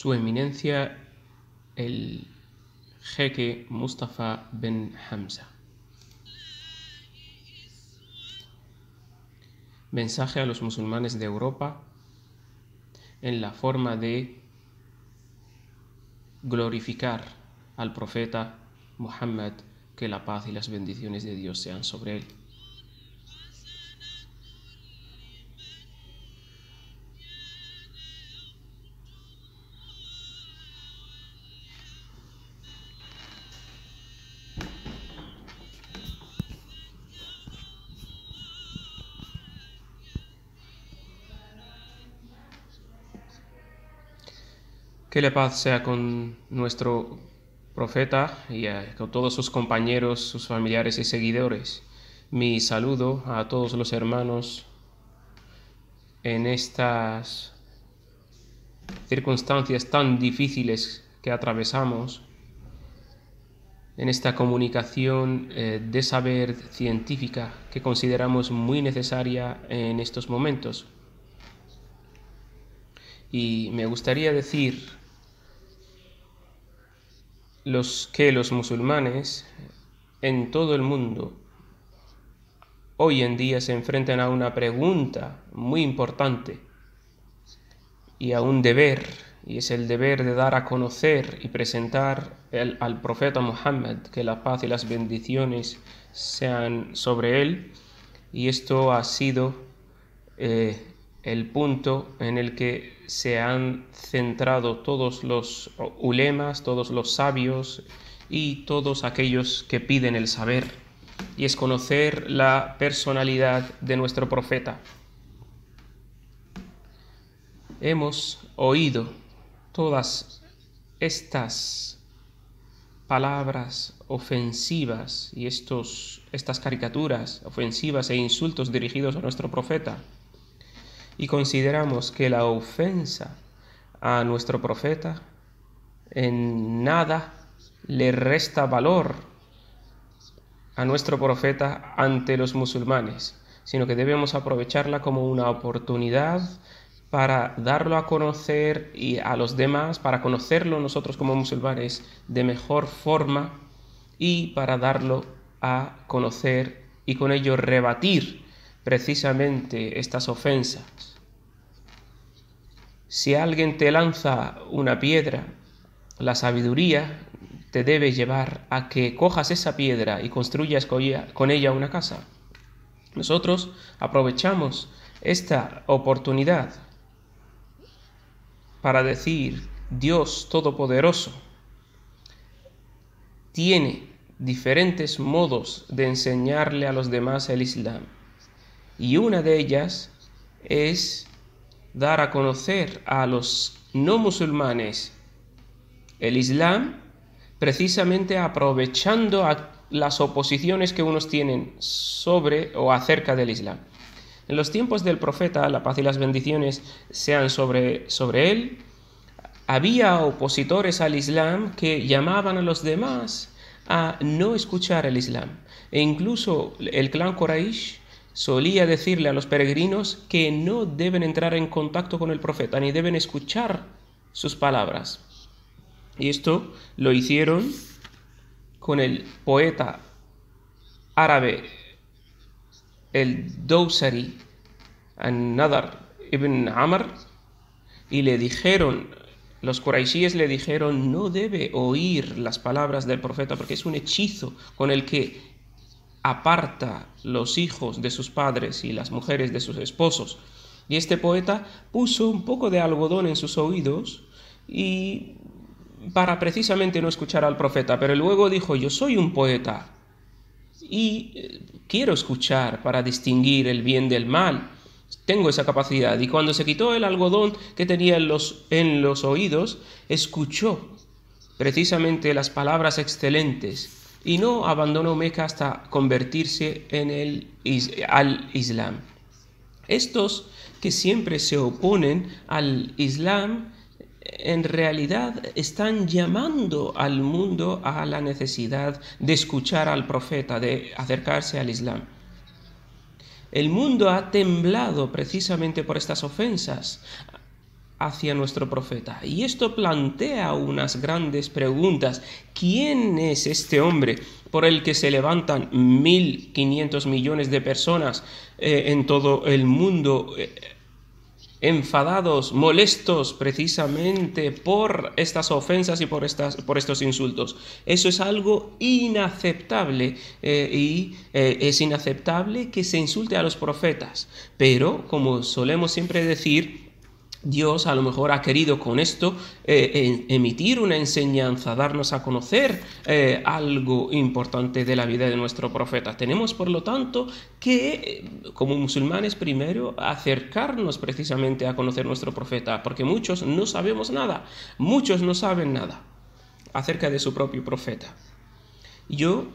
Su eminencia el jeque Mustafa Ben Hamza. Mensaje a los musulmanes de Europa en la forma de glorificar al profeta Muhammad, que la paz y las bendiciones de Dios sean sobre él. Que la paz sea con nuestro profeta y eh, con todos sus compañeros, sus familiares y seguidores. Mi saludo a todos los hermanos en estas circunstancias tan difíciles que atravesamos, en esta comunicación eh, de saber científica que consideramos muy necesaria en estos momentos. Y me gustaría decir los que los musulmanes en todo el mundo hoy en día se enfrentan a una pregunta muy importante y a un deber, y es el deber de dar a conocer y presentar al profeta Muhammad, que la paz y las bendiciones sean sobre él, y esto ha sido eh, el punto en el que se han centrado todos los ulemas, todos los sabios y todos aquellos que piden el saber, y es conocer la personalidad de nuestro profeta. Hemos oído todas estas palabras ofensivas y estas caricaturas ofensivas e insultos dirigidos a nuestro profeta y consideramos que la ofensa a nuestro profeta en nada le resta valor a nuestro profeta ante los musulmanes, sino que debemos aprovecharla como una oportunidad para darlo a conocer y a los demás, para conocerlo nosotros como musulmanes de mejor forma y para darlo a conocer y con ello rebatir precisamente estas ofensas si alguien te lanza una piedra, la sabiduría te debe llevar a que cojas esa piedra y construyas con ella una casa. Nosotros aprovechamos esta oportunidad para decir, Dios Todopoderoso tiene diferentes modos de enseñarle a los demás el Islam. Y una de ellas es dar a conocer a los no musulmanes el Islam, precisamente aprovechando las oposiciones que unos tienen sobre o acerca del Islam. En los tiempos del profeta, la paz y las bendiciones sean sobre, sobre él, había opositores al Islam que llamaban a los demás a no escuchar el Islam. E incluso el clan Quraysh solía decirle a los peregrinos que no deben entrar en contacto con el profeta, ni deben escuchar sus palabras. Y esto lo hicieron con el poeta árabe, el Dawsari, An-Nadar ibn Amr, y le dijeron, los quraishíes le dijeron, no debe oír las palabras del profeta porque es un hechizo con el que aparta los hijos de sus padres y las mujeres de sus esposos. Y este poeta puso un poco de algodón en sus oídos y para precisamente no escuchar al profeta, pero luego dijo, yo soy un poeta y eh, quiero escuchar para distinguir el bien del mal. Tengo esa capacidad. Y cuando se quitó el algodón que tenía en los, en los oídos, escuchó precisamente las palabras excelentes y no abandonó Meca hasta convertirse en el, al Islam. Estos que siempre se oponen al Islam en realidad están llamando al mundo a la necesidad de escuchar al profeta, de acercarse al Islam. El mundo ha temblado precisamente por estas ofensas, hacia nuestro profeta. Y esto plantea unas grandes preguntas. ¿Quién es este hombre por el que se levantan 1.500 millones de personas eh, en todo el mundo? Eh, enfadados, molestos precisamente por estas ofensas y por, estas, por estos insultos. Eso es algo inaceptable eh, y es inaceptable que se insulte a los profetas. Pero, como solemos siempre decir, Dios a lo mejor ha querido con esto eh, emitir una enseñanza, darnos a conocer eh, algo importante de la vida de nuestro profeta. Tenemos, por lo tanto, que eh, como musulmanes primero acercarnos precisamente a conocer nuestro profeta, porque muchos no sabemos nada, muchos no saben nada acerca de su propio profeta. Yo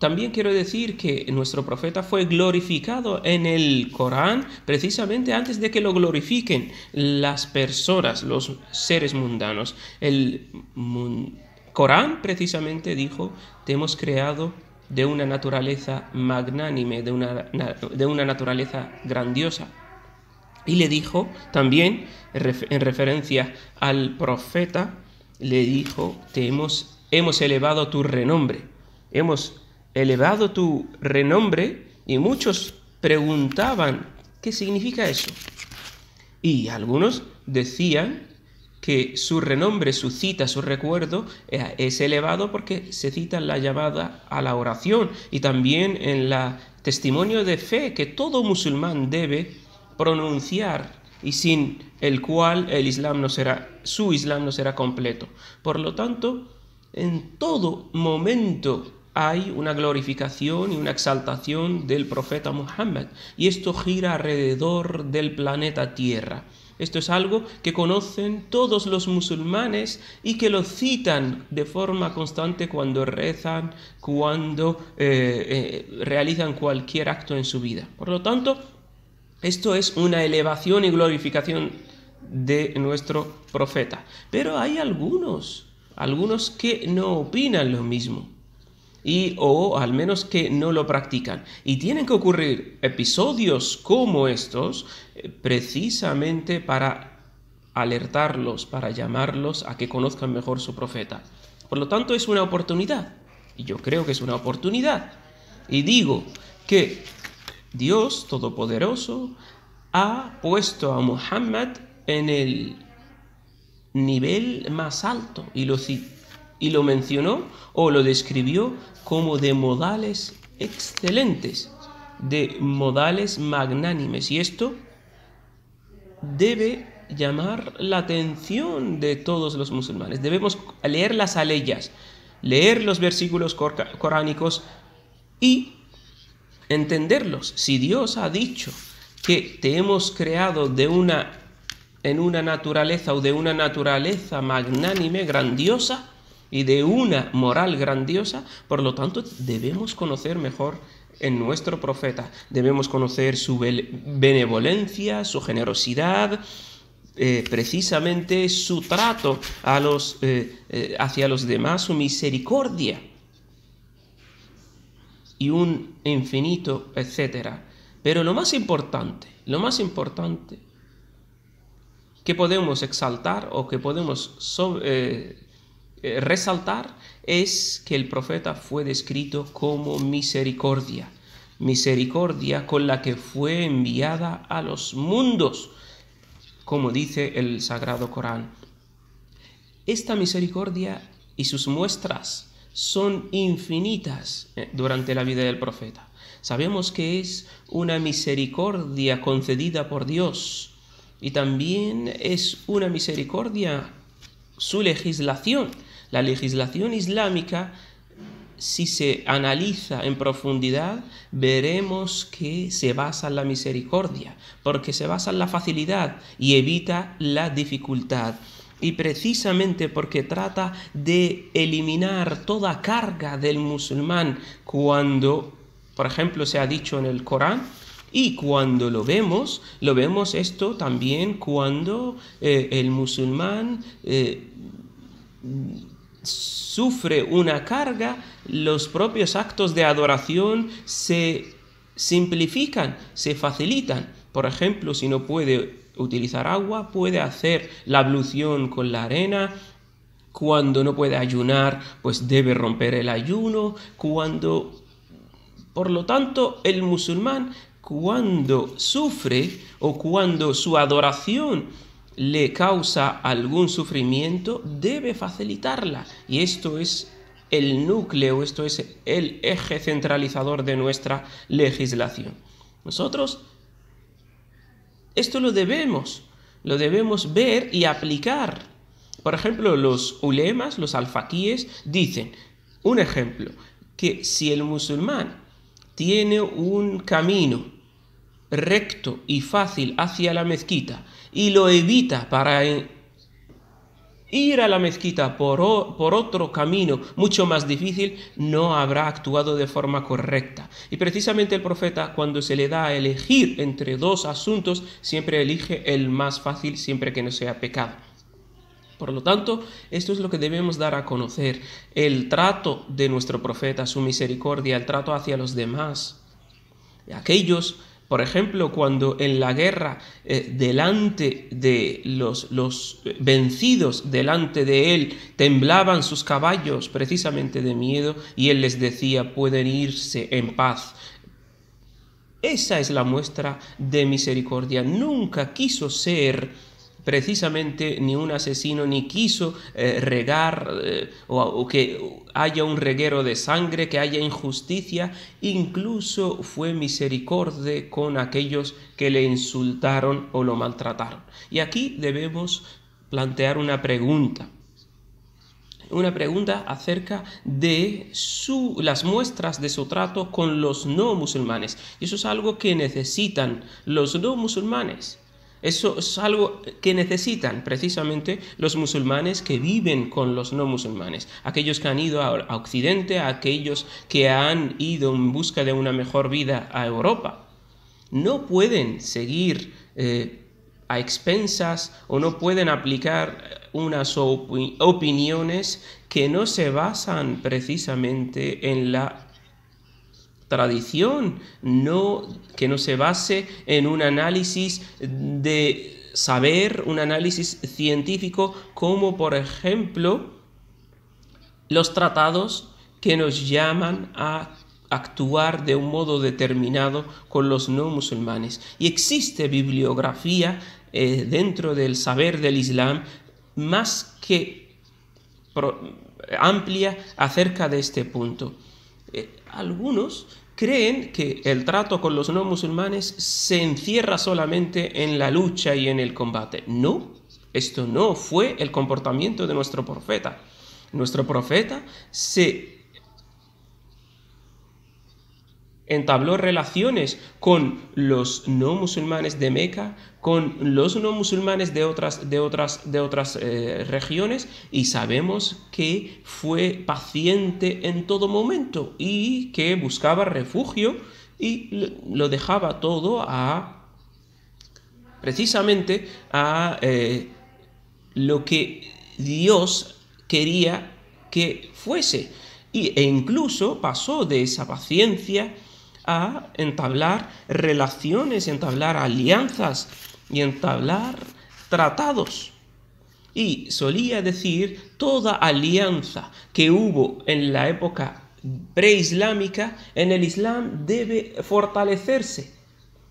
también quiero decir que nuestro profeta fue glorificado en el Corán precisamente antes de que lo glorifiquen las personas, los seres mundanos. El Corán precisamente dijo, te hemos creado de una naturaleza magnánime, de una, de una naturaleza grandiosa. Y le dijo también, en referencia al profeta, le dijo, te hemos, hemos elevado tu renombre, hemos elevado tu renombre, y muchos preguntaban, ¿qué significa eso? Y algunos decían que su renombre, suscita su recuerdo eh, es elevado porque se cita en la llamada a la oración y también en la testimonio de fe que todo musulmán debe pronunciar y sin el cual el Islam no será su Islam no será completo. Por lo tanto, en todo momento hay una glorificación y una exaltación del profeta Muhammad. Y esto gira alrededor del planeta Tierra. Esto es algo que conocen todos los musulmanes y que lo citan de forma constante cuando rezan, cuando eh, eh, realizan cualquier acto en su vida. Por lo tanto, esto es una elevación y glorificación de nuestro profeta. Pero hay algunos, algunos que no opinan lo mismo y o al menos que no lo practican. Y tienen que ocurrir episodios como estos eh, precisamente para alertarlos, para llamarlos a que conozcan mejor su profeta. Por lo tanto, es una oportunidad. Y yo creo que es una oportunidad. Y digo que Dios Todopoderoso ha puesto a Muhammad en el nivel más alto y lo cito y lo mencionó o lo describió como de modales excelentes, de modales magnánimes. Y esto debe llamar la atención de todos los musulmanes. Debemos leer las aleyas, leer los versículos coránicos y entenderlos. Si Dios ha dicho que te hemos creado de una en una naturaleza o de una naturaleza magnánime, grandiosa, y de una moral grandiosa, por lo tanto debemos conocer mejor en nuestro profeta, debemos conocer su benevolencia, su generosidad, eh, precisamente su trato a los, eh, eh, hacia los demás, su misericordia y un infinito, etcétera. Pero lo más importante, lo más importante que podemos exaltar o que podemos sobre, eh, resaltar es que el profeta fue descrito como misericordia, misericordia con la que fue enviada a los mundos, como dice el Sagrado Corán. Esta misericordia y sus muestras son infinitas eh, durante la vida del profeta. Sabemos que es una misericordia concedida por Dios y también es una misericordia su legislación la legislación islámica, si se analiza en profundidad, veremos que se basa en la misericordia, porque se basa en la facilidad y evita la dificultad y precisamente porque trata de eliminar toda carga del musulmán cuando, por ejemplo, se ha dicho en el Corán, y cuando lo vemos, lo vemos esto también cuando eh, el musulmán eh, sufre una carga, los propios actos de adoración se simplifican, se facilitan. Por ejemplo, si no puede utilizar agua, puede hacer la ablución con la arena. Cuando no puede ayunar, pues debe romper el ayuno. Cuando... Por lo tanto, el musulmán, cuando sufre o cuando su adoración le causa algún sufrimiento, debe facilitarla. Y esto es el núcleo, esto es el eje centralizador de nuestra legislación. Nosotros esto lo debemos, lo debemos ver y aplicar. Por ejemplo, los ulemas, los alfaquíes, dicen, un ejemplo, que si el musulmán tiene un camino recto y fácil hacia la mezquita y lo evita para ir a la mezquita por, por, otro camino mucho más difícil, no habrá actuado de forma correcta. Y precisamente el profeta, cuando se le da a elegir entre dos asuntos, siempre elige el más fácil, siempre que no sea pecado. Por lo tanto, esto es lo que debemos dar a conocer, el trato de nuestro profeta, su misericordia, el trato hacia los demás, aquellos por ejemplo, cuando en la guerra, eh, delante de los, los eh, vencidos, delante de él, temblaban sus caballos precisamente de miedo y él les decía, pueden irse en paz. Esa es la muestra de misericordia. Nunca quiso ser precisamente ni un asesino ni quiso eh, regar eh, o, que haya un reguero de sangre, que haya injusticia, incluso fue misericordia con aquellos que le insultaron o lo maltrataron. Y aquí debemos plantear una pregunta una pregunta acerca de las muestras de su trato con los no musulmanes. eso es algo que necesitan los no musulmanes. Eso es algo que necesitan precisamente los musulmanes que viven con los no musulmanes, aquellos que han ido a Occidente, aquellos que han ido en busca de una mejor vida a Europa. No pueden seguir eh, a expensas o no pueden aplicar unas opiniones que no se basan precisamente en la tradición, no, que no se base en un análisis de saber, un análisis científico, como por ejemplo los tratados que nos llaman a actuar de un modo determinado con los no musulmanes. Y existe bibliografía eh, dentro del saber del Islam más que amplia acerca de este punto. Eh, algunos creen que el trato con los no musulmanes se encierra solamente en la lucha y en el combate. No, esto no fue el comportamiento de nuestro profeta. Nuestro profeta se entabló relaciones con los no musulmanes de Meca, con los no musulmanes de otras, eh, regiones y sabemos que fue paciente en todo momento y que buscaba refugio y lo dejaba todo a precisamente a eh, lo que Dios quería que fuese. Y, e incluso pasó de esa paciencia a entablar relaciones, entablar alianzas y entablar tratados. Y solía decir toda alianza que hubo en la época preislámica en el Islam debe fortalecerse,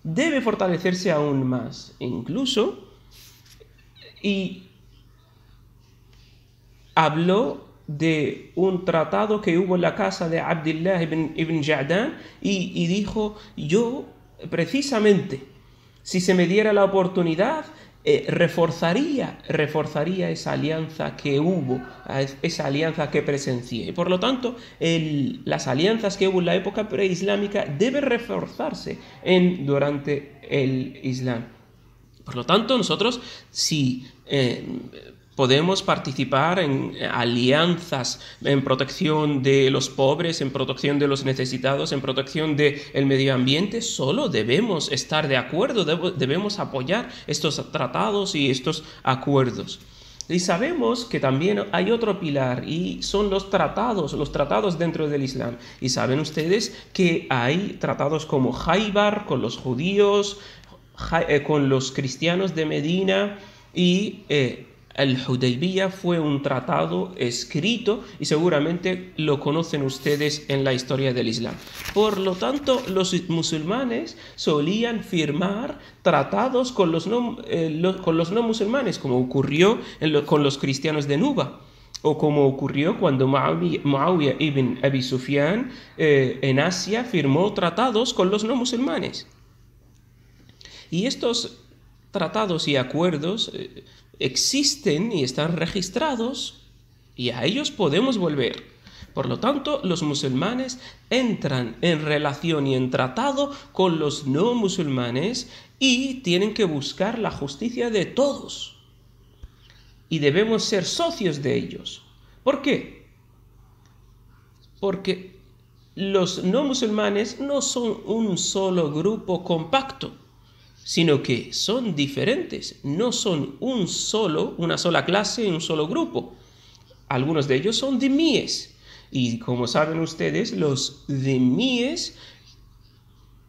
debe fortalecerse aún más. Incluso, y habló de un tratado que hubo en la casa de Abdullah ibn, ibn Ja'dan y, dijo, yo precisamente, si se me diera la oportunidad, eh, reforzaría, reforzaría esa alianza que hubo, esa alianza que presencié. Por lo tanto, las alianzas que hubo en la época preislámica deben reforzarse en, durante el Islam. Por lo tanto, nosotros, si eh, podemos participar en eh, alianzas en protección de los pobres, en protección de los necesitados, en protección del el medio ambiente, solo debemos estar de acuerdo, debemos apoyar estos tratados y estos acuerdos. Y sabemos que también hay otro pilar y son los tratados, los tratados dentro del Islam. Y saben ustedes que hay tratados como Jaibar con los judíos, eh, con los cristianos de Medina y eh, al-Hudaybiyah fue un tratado escrito y seguramente lo conocen ustedes en la historia del Islam. Por lo tanto, los musulmanes solían firmar tratados con los no, eh, con los no musulmanes, como ocurrió con los cristianos de Nuba o como ocurrió cuando Muawiyah ibn Abi Sufyan eh, en Asia firmó tratados con los no musulmanes. Y estos tratados y acuerdos eh, existen y están registrados y a ellos podemos volver. Por lo tanto, los musulmanes entran en relación y en tratado con los no musulmanes y tienen que buscar la justicia de todos. Y debemos ser socios de ellos. ¿Por qué? Porque los no musulmanes no son un solo grupo compacto sino que son diferentes, no son un solo, una sola clase, un solo grupo. Algunos de ellos son dhimíes. Y como saben ustedes, los dhimíes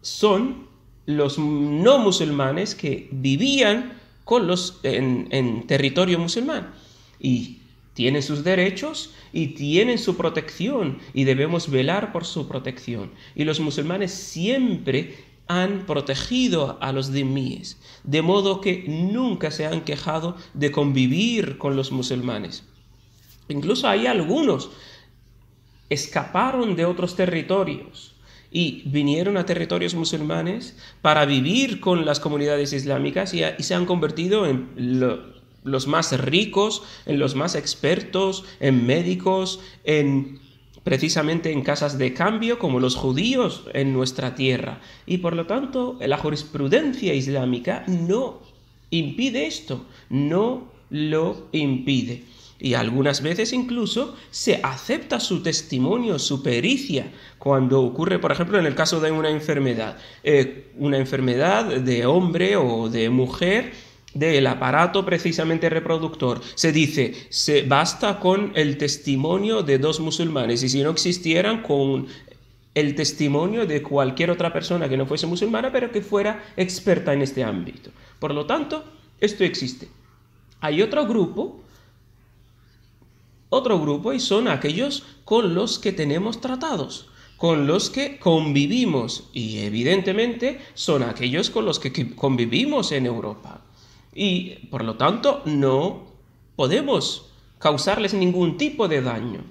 son los no musulmanes que vivían con los, en, en territorio musulmán. Y tienen sus derechos y tienen su protección y debemos velar por su protección. Y los musulmanes siempre han protegido a los dimíes, de modo que nunca se han quejado de convivir con los musulmanes. Incluso hay algunos escaparon de otros territorios y vinieron a territorios musulmanes para vivir con las comunidades islámicas y, se han convertido en los más ricos, en los más expertos, en médicos, en precisamente en casas de cambio como los judíos en nuestra tierra. Y por lo tanto, la jurisprudencia islámica no impide esto, no lo impide. Y algunas veces incluso se acepta su testimonio, su pericia, cuando ocurre, por ejemplo, en el caso de una enfermedad, eh, una enfermedad de hombre o de mujer, del aparato precisamente reproductor. Se dice, se basta con el testimonio de dos musulmanes y si no existieran con el testimonio de cualquier otra persona que no fuese musulmana, pero que fuera experta en este ámbito. Por lo tanto, esto existe. Hay otro grupo, otro grupo, y son aquellos con los que tenemos tratados, con los que convivimos, y evidentemente son aquellos con los que convivimos en Europa y por lo tanto no podemos causarles ningún tipo de daño.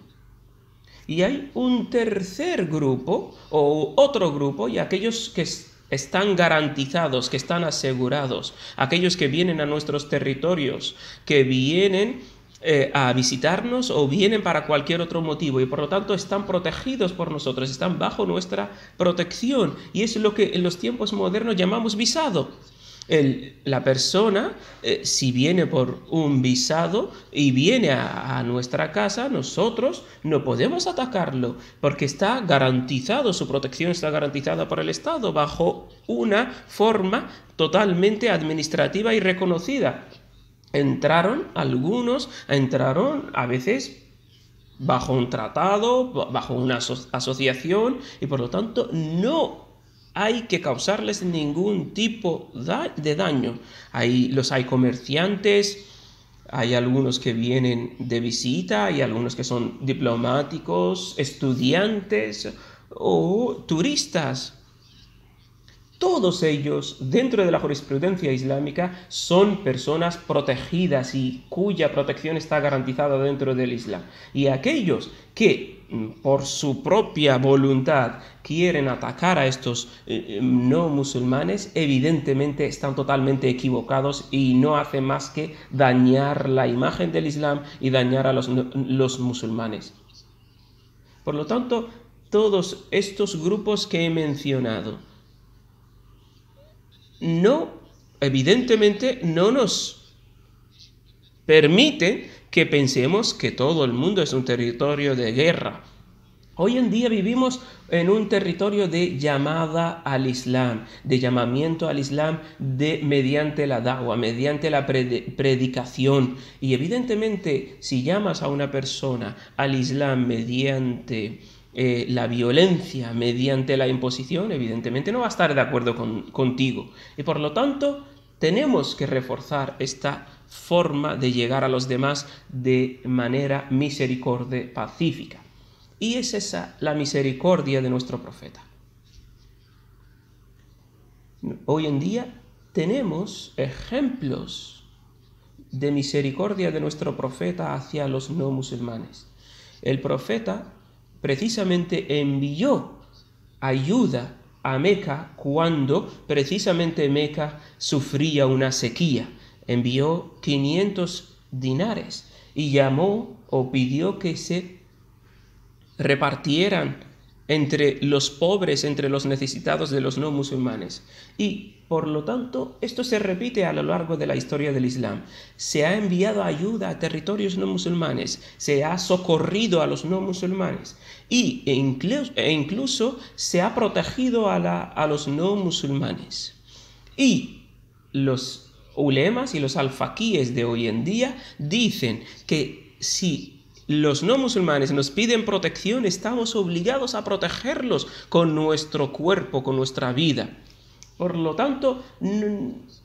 Y hay un tercer grupo o otro grupo y aquellos que están garantizados, que están asegurados, aquellos que vienen a nuestros territorios, que vienen eh, a visitarnos o vienen para cualquier otro motivo y por lo tanto están protegidos por nosotros, están bajo nuestra protección y es lo que en los tiempos modernos llamamos visado la persona, eh, si viene por un visado y viene a, nuestra casa, nosotros no podemos atacarlo porque está garantizado, su protección está garantizada por el Estado bajo una forma totalmente administrativa y reconocida. Entraron algunos, entraron a veces bajo un tratado, bajo una asociación y por lo tanto no hay que causarles ningún tipo de daño. Ahí los hay comerciantes, hay algunos que vienen de visita, hay algunos que son diplomáticos, estudiantes o turistas. Todos ellos, dentro de la jurisprudencia islámica, son personas protegidas y cuya protección está garantizada dentro del Islam. Y aquellos que por su propia voluntad quieren atacar a estos eh, eh, no musulmanes, evidentemente están totalmente equivocados y no hacen más que dañar la imagen del Islam y dañar a los, los musulmanes. Por lo tanto, todos estos grupos que he mencionado no, evidentemente, no nos permiten que pensemos que todo el mundo es un territorio de guerra. Hoy en día vivimos en un territorio de llamada al Islam, de llamamiento al Islam de, mediante la dawa, mediante la predicación. Y evidentemente, si llamas a una persona al Islam mediante eh, la violencia, mediante la imposición, evidentemente no va a estar de acuerdo contigo. Y por lo tanto, tenemos que reforzar esta forma de llegar a los demás de manera misericordia pacífica. Y es esa la misericordia de nuestro profeta. Hoy en día tenemos ejemplos de misericordia de nuestro profeta hacia los no musulmanes. El profeta precisamente envió ayuda a Meca cuando precisamente Meca sufría una sequía envió 500 dinares y llamó o pidió que se repartieran entre los pobres, entre los necesitados de los no musulmanes. Y por lo tanto, esto se repite a lo largo de la historia del Islam. Se ha enviado ayuda a territorios no musulmanes, se ha socorrido a los no musulmanes y, e, e incluso, se ha protegido a, a los no musulmanes. Y los ulemas y los alfaquíes de hoy en día dicen que si los no musulmanes nos piden protección, estamos obligados a protegerlos con nuestro cuerpo, con nuestra vida. Por lo tanto,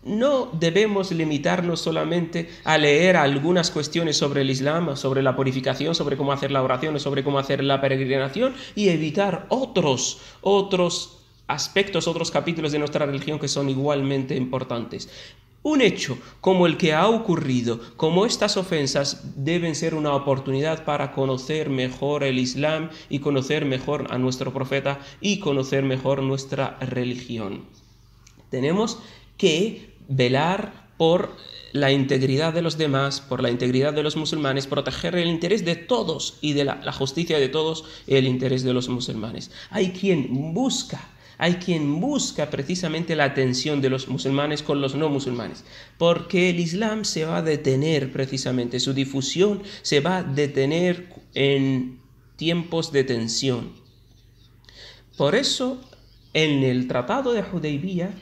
no debemos limitarnos solamente a leer algunas cuestiones sobre el Islam, sobre la purificación, sobre cómo hacer la oración, sobre cómo hacer la peregrinación y evitar otros, otros aspectos, otros capítulos de nuestra religión que son igualmente importantes. Un hecho como el que ha ocurrido, como estas ofensas, deben ser una oportunidad para conocer mejor el Islam y conocer mejor a nuestro profeta y conocer mejor nuestra religión. Tenemos que velar por la integridad de los demás, por la integridad de los musulmanes, proteger el interés de todos y de la, justicia de todos, el interés de los musulmanes. Hay quien busca hay quien busca precisamente la atención de los musulmanes con los no musulmanes, porque el Islam se va a detener precisamente, su difusión se va a detener en tiempos de tensión. Por eso, en el Tratado de Hudaybiyah,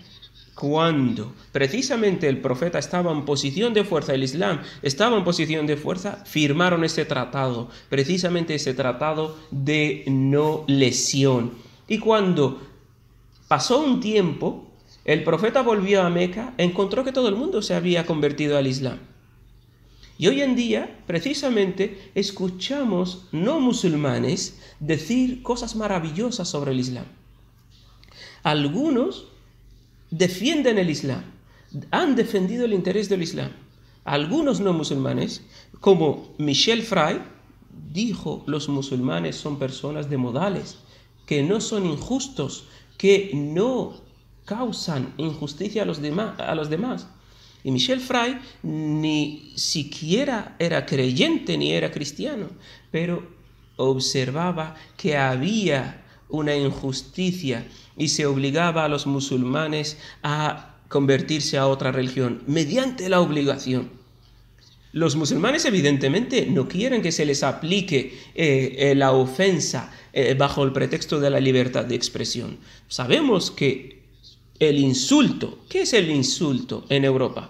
cuando precisamente el profeta estaba en posición de fuerza, el Islam estaba en posición de fuerza, firmaron ese tratado, precisamente ese tratado de no lesión. Y cuando Pasó un tiempo, el profeta volvió a Meca, encontró que todo el mundo se había convertido al Islam. Y hoy en día, precisamente, escuchamos no musulmanes decir cosas maravillosas sobre el Islam. Algunos defienden el Islam, han defendido el interés del Islam. Algunos no musulmanes, como Michel Fry, dijo, los musulmanes son personas de modales, que no son injustos, que no causan injusticia a los, demás, Y Michel Fry ni siquiera era creyente ni era cristiano, pero observaba que había una injusticia y se obligaba a los musulmanes a convertirse a otra religión mediante la obligación. Los musulmanes evidentemente no quieren que se les aplique eh, eh, la ofensa eh, bajo el pretexto de la libertad de expresión. Sabemos que el insulto, ¿qué es el insulto en Europa?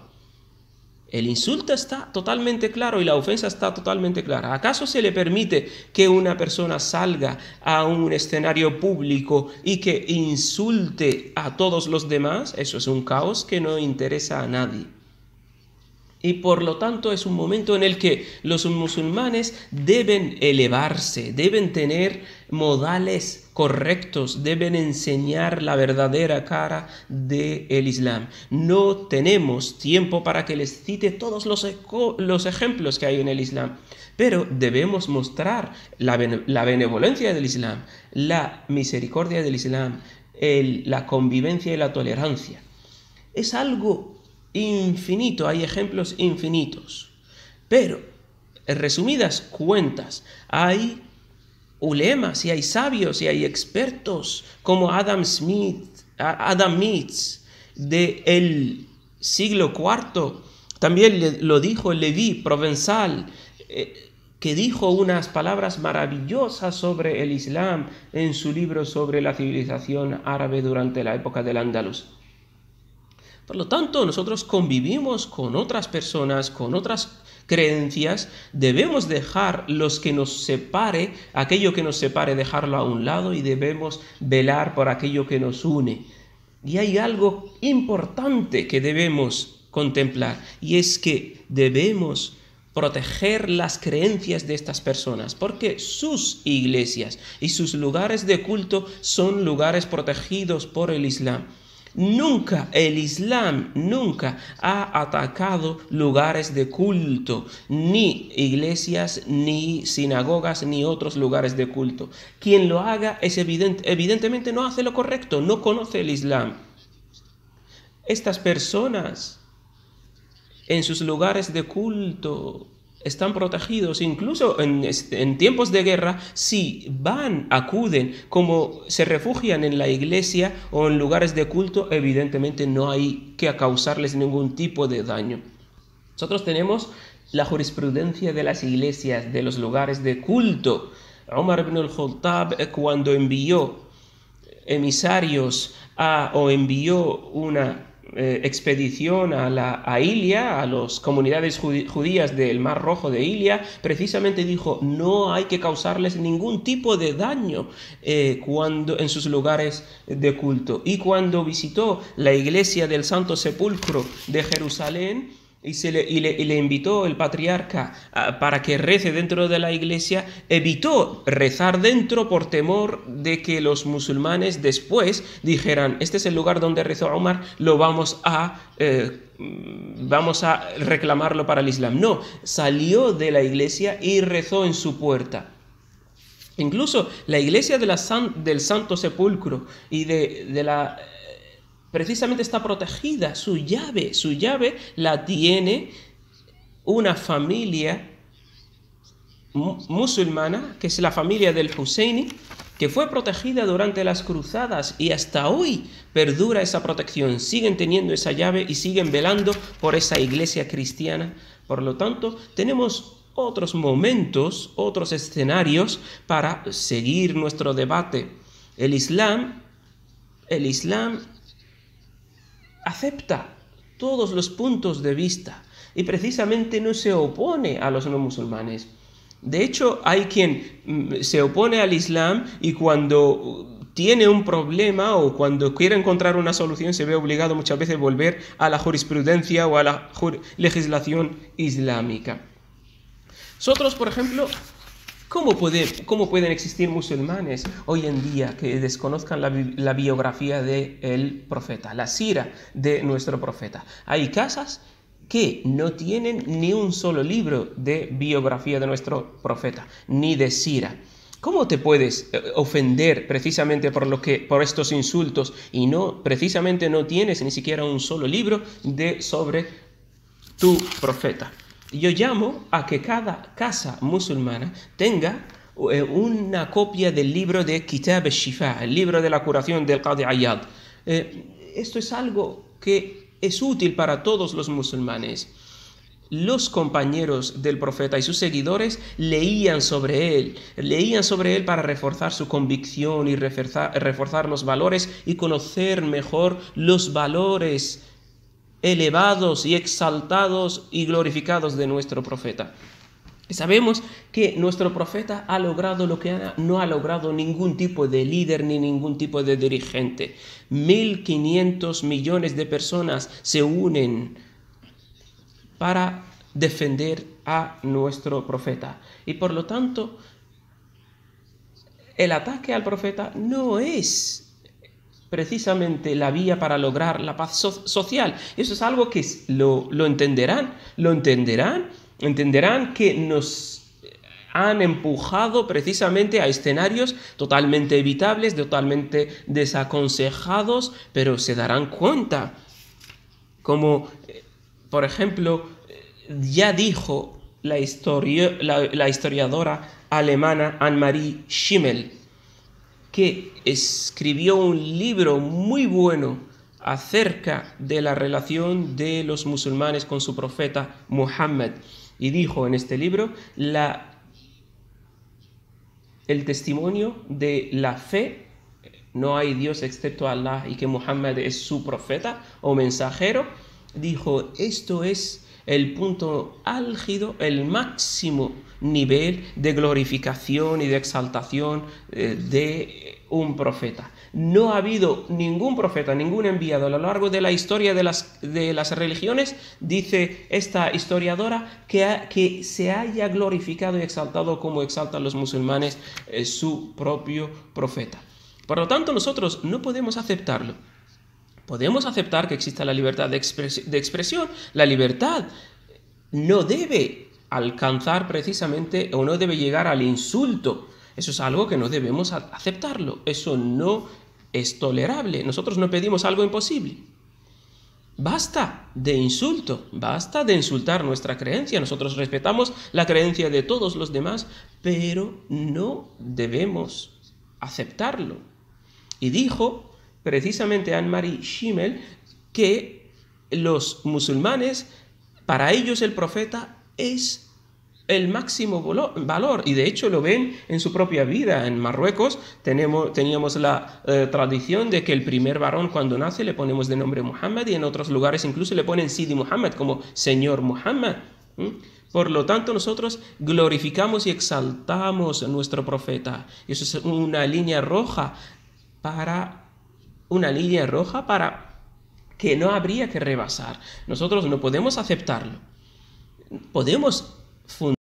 El insulto está totalmente claro y la ofensa está totalmente clara. ¿Acaso se le permite que una persona salga a un escenario público y que insulte a todos los demás? Eso es un caos que no interesa a nadie. Y por lo tanto es un momento en el que los musulmanes deben elevarse, deben tener modales correctos, deben enseñar la verdadera cara del de Islam. No tenemos tiempo para que les cite todos los, los ejemplos que hay en el Islam, pero debemos mostrar la, benevolencia del Islam, la misericordia del Islam, la convivencia y la tolerancia. Es algo infinito, hay ejemplos infinitos. Pero, en resumidas cuentas, hay ulemas y hay sabios y hay expertos como Adam Smith, Adam Meads, del el siglo IV, también lo dijo Levi Provenzal, eh, que dijo unas palabras maravillosas sobre el Islam en su libro sobre la civilización árabe durante la época del Andaluz. Por lo tanto, nosotros convivimos con otras personas, con otras creencias, debemos dejar los que nos separe, aquello que nos separe, dejarlo a un lado y debemos velar por aquello que nos une. Y hay algo importante que debemos contemplar y es que debemos proteger las creencias de estas personas, porque sus iglesias y sus lugares de culto son lugares protegidos por el Islam. Nunca el Islam, nunca ha atacado lugares de culto, ni iglesias, ni sinagogas, ni otros lugares de culto. Quien lo haga es evidentemente no hace lo correcto, no conoce el Islam. Estas personas en sus lugares de culto están protegidos, incluso en, tiempos de guerra, si van, acuden, como se refugian en la iglesia o en lugares de culto, evidentemente no hay que causarles ningún tipo de daño. Nosotros tenemos la jurisprudencia de las iglesias, de los lugares de culto. Omar ibn al-Khattab eh, cuando envió emisarios o envió una eh, expedición a, la, a Ilia, a las comunidades judías del Mar Rojo de Ilia, precisamente dijo, no hay que causarles ningún tipo de daño eh, cuando, en sus lugares de culto. Y cuando visitó la iglesia del Santo Sepulcro de Jerusalén, y, le, invitó el patriarca ah, para que rece dentro de la iglesia, evitó rezar dentro por temor de que los musulmanes después dijeran, este es el lugar donde rezó Omar, lo vamos a... Eh, mm, vamos a reclamarlo para el Islam. No, salió de la iglesia y rezó en su puerta. Incluso la iglesia del Santo Sepulcro y de, de la precisamente está protegida, su llave, su llave la tiene una familia musulmana, que es la familia del Husseini, que fue protegida durante las cruzadas y hasta hoy perdura esa protección, siguen teniendo esa llave y siguen velando por esa iglesia cristiana. Por lo tanto, tenemos otros momentos, otros escenarios para seguir nuestro debate. El Islam, el Islam acepta todos los puntos de vista y precisamente no se opone a los no musulmanes. De hecho, hay quien mm, se opone al Islam y cuando uh, tiene un problema o cuando quiere encontrar una solución se ve obligado muchas veces a volver a la jurisprudencia o a la legislación islámica. Nosotros, por ejemplo, ¿Cómo, pueden existir musulmanes hoy en día que desconozcan la, biografía del profeta, la sira de nuestro profeta? Hay casas que no tienen ni un solo libro de biografía de nuestro profeta, ni de sira. ¿Cómo te puedes eh, ofender precisamente por, lo que, por estos insultos y no precisamente no tienes ni siquiera un solo libro de sobre tu profeta? yo llamo a que cada casa musulmana tenga eh, una copia del libro de Kitab al-Shifa, el libro de la curación del Qadi Ayyad. Eh, esto es algo que es útil para todos los musulmanes. Los compañeros del profeta y sus seguidores leían sobre él, leían sobre él para reforzar su convicción y reforzar, reforzar los valores y conocer mejor los valores elevados y exaltados y glorificados de nuestro profeta. Y sabemos que nuestro profeta ha logrado lo que no ha logrado ningún tipo de líder ni ningún tipo de dirigente. 1.500 millones de personas se unen para defender a nuestro profeta. Y por lo tanto, el ataque al profeta no es precisamente la vía para lograr la paz social. Eso es algo que lo, entenderán, lo entenderán, entenderán que nos han empujado precisamente a escenarios totalmente evitables, totalmente desaconsejados, pero se darán cuenta. Como, eh, por ejemplo, eh, ya dijo la, la historiadora alemana Anne-Marie Schimmel, que escribió un libro muy bueno acerca de la relación de los musulmanes con su profeta Muhammad. Y dijo en este libro, la, el testimonio de la fe, no hay Dios excepto Allah y que Muhammad es su profeta o mensajero, dijo, esto es el punto álgido, el máximo nivel de glorificación y de exaltación eh, de un profeta. No ha habido ningún profeta, ningún enviado a lo largo de la historia de las, religiones, dice esta historiadora, que, se haya glorificado y exaltado como exaltan los musulmanes eh, su propio profeta. Por lo tanto, nosotros no podemos aceptarlo. Podemos aceptar que exista la libertad de, expresión. La libertad no debe alcanzar precisamente o no debe llegar al insulto. Eso es algo que no debemos aceptarlo. Eso no es tolerable. Nosotros no pedimos algo imposible. Basta de insulto, basta de insultar nuestra creencia. Nosotros respetamos la creencia de todos los demás, pero no debemos aceptarlo. Y dijo precisamente Anne-Marie Schimmel, que los musulmanes, para ellos el profeta es el máximo valor y de hecho lo ven en su propia vida. En Marruecos tenemos, teníamos la eh, tradición de que el primer varón cuando nace le ponemos de nombre Muhammad y en otros lugares incluso le ponen Sidi Muhammad como Señor Muhammad. Por lo tanto, nosotros glorificamos y exaltamos a nuestro profeta. Eso es una línea roja para una línea roja para que no habría que rebasar. Nosotros no podemos aceptarlo. Podemos fundar